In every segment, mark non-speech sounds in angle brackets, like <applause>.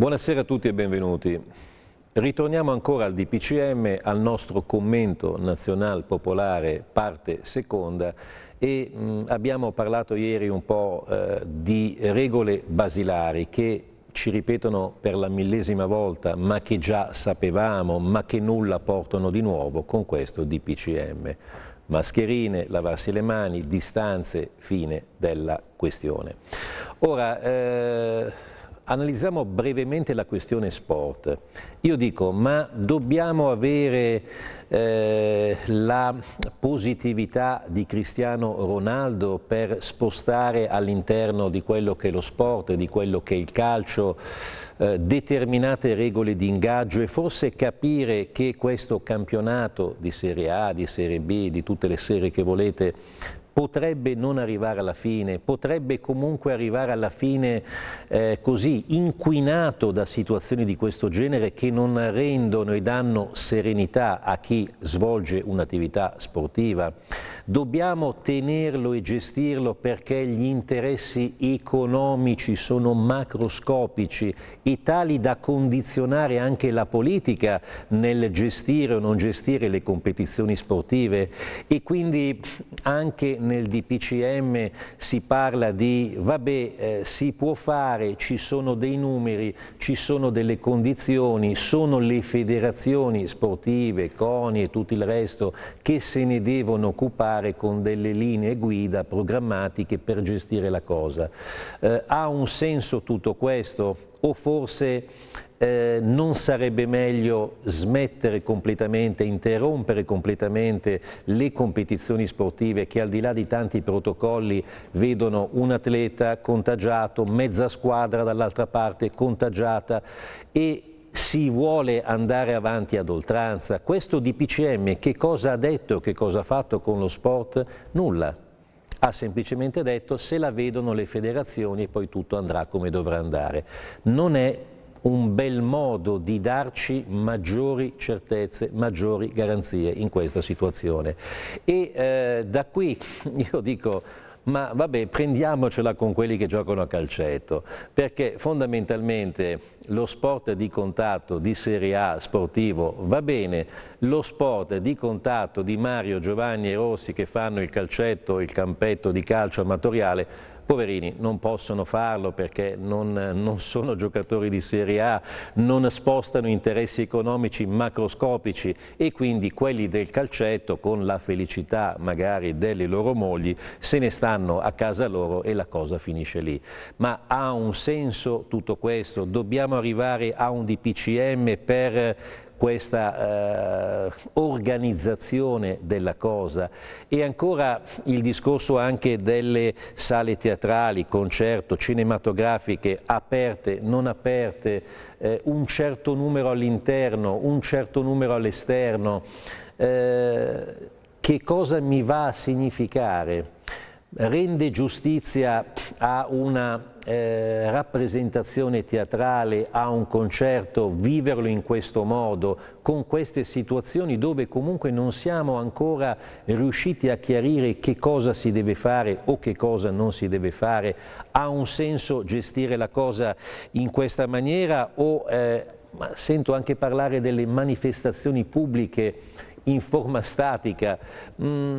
Buonasera a tutti e benvenuti. Ritorniamo ancora al DPCM, al nostro commento nazional popolare parte seconda e mh, abbiamo parlato ieri un po' eh, di regole basilari che ci ripetono per la millesima volta ma che già sapevamo ma che nulla portano di nuovo con questo DPCM. Mascherine, lavarsi le mani, distanze, fine della questione. Ora, eh Analizziamo brevemente la questione sport. Io dico, ma dobbiamo avere eh, la positività di Cristiano Ronaldo per spostare all'interno di quello che è lo sport, di quello che è il calcio, eh, determinate regole di ingaggio e forse capire che questo campionato di Serie A, di Serie B, di tutte le serie che volete, potrebbe non arrivare alla fine, potrebbe comunque arrivare alla fine eh, così inquinato da situazioni di questo genere che non rendono e danno serenità a chi svolge un'attività sportiva. Dobbiamo tenerlo e gestirlo perché gli interessi economici sono macroscopici e tali da condizionare anche la politica nel gestire o non gestire le competizioni sportive e quindi anche nel DPCM si parla di vabbè eh, si può fare, ci sono dei numeri, ci sono delle condizioni, sono le federazioni sportive, CONI e tutto il resto che se ne devono occupare con delle linee guida programmatiche per gestire la cosa. Eh, ha un senso tutto questo? o forse eh, non sarebbe meglio smettere completamente, interrompere completamente le competizioni sportive che al di là di tanti protocolli vedono un atleta contagiato, mezza squadra dall'altra parte contagiata e si vuole andare avanti ad oltranza. Questo DPCM che cosa ha detto, che cosa ha fatto con lo sport? Nulla ha semplicemente detto se la vedono le federazioni e poi tutto andrà come dovrà andare. Non è un bel modo di darci maggiori certezze, maggiori garanzie in questa situazione. E eh, da qui <laughs> io dico ma vabbè prendiamocela con quelli che giocano a calcetto, perché fondamentalmente lo sport di contatto di Serie A sportivo va bene, lo sport di contatto di Mario, Giovanni e Rossi che fanno il calcetto, il campetto di calcio amatoriale poverini, non possono farlo perché non, non sono giocatori di Serie A, non spostano interessi economici macroscopici e quindi quelli del calcetto con la felicità magari delle loro mogli se ne stanno a casa loro e la cosa finisce lì. Ma ha un senso tutto questo? Dobbiamo arrivare a un DPCM per questa eh, organizzazione della cosa e ancora il discorso anche delle sale teatrali, concerto, cinematografiche aperte, non aperte, eh, un certo numero all'interno, un certo numero all'esterno, eh, che cosa mi va a significare? rende giustizia a una eh, rappresentazione teatrale, a un concerto, viverlo in questo modo, con queste situazioni dove comunque non siamo ancora riusciti a chiarire che cosa si deve fare o che cosa non si deve fare, ha un senso gestire la cosa in questa maniera o eh, sento anche parlare delle manifestazioni pubbliche in forma statica. Mm,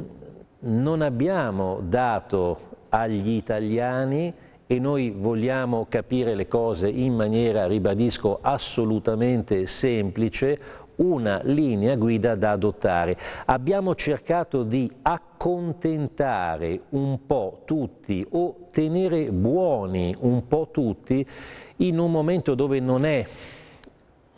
non abbiamo dato agli italiani e noi vogliamo capire le cose in maniera, ribadisco, assolutamente semplice, una linea guida da adottare. Abbiamo cercato di accontentare un po' tutti o tenere buoni un po' tutti in un momento dove non è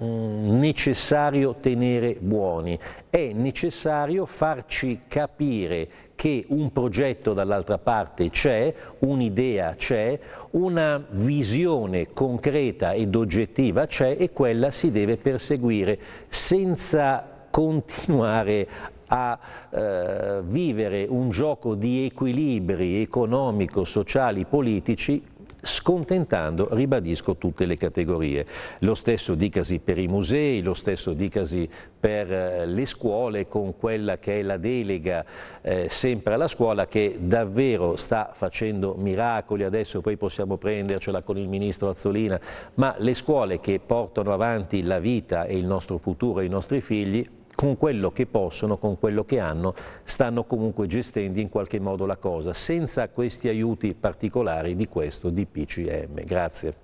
Mm, necessario tenere buoni, è necessario farci capire che un progetto dall'altra parte c'è, un'idea c'è, una visione concreta ed oggettiva c'è e quella si deve perseguire senza continuare a eh, vivere un gioco di equilibri economico, sociali, politici scontentando, ribadisco, tutte le categorie. Lo stesso dicasi per i musei, lo stesso dicasi per eh, le scuole con quella che è la delega eh, sempre alla scuola che davvero sta facendo miracoli adesso, poi possiamo prendercela con il ministro Azzolina, ma le scuole che portano avanti la vita e il nostro futuro e i nostri figli con quello che possono, con quello che hanno, stanno comunque gestendo in qualche modo la cosa, senza questi aiuti particolari di questo DPCM. Grazie.